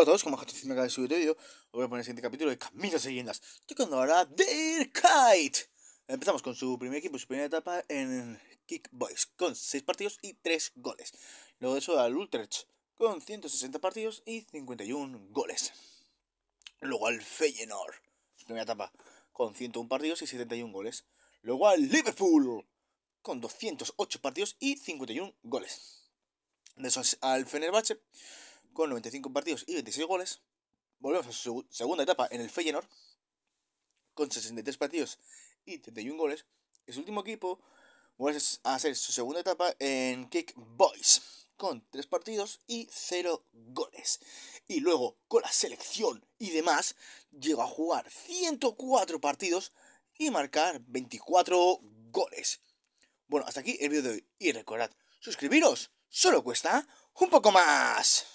Hola a todos, como Jato me acaba de subir el vídeo, os voy a poner el siguiente capítulo de Caminos y Leyendas. Estoy con ahora Dear Kite. Empezamos con su primer equipo, su primera etapa en Kick Boys, con 6 partidos y 3 goles. Luego de eso al Utrecht, con 160 partidos y 51 goles. Luego al Feyenoord, su primera etapa, con 101 partidos y 71 goles. Luego al Liverpool, con 208 partidos y 51 goles. De eso al Fenerbahce con 95 partidos y 26 goles. Volvemos a su segunda etapa en el Feyenoord, con 63 partidos y 31 goles. Y su último equipo vuelve a hacer su segunda etapa en Kick Boys, con 3 partidos y 0 goles. Y luego, con la selección y demás, llegó a jugar 104 partidos y marcar 24 goles. Bueno, hasta aquí el vídeo de hoy. Y recordad, suscribiros, solo cuesta un poco más.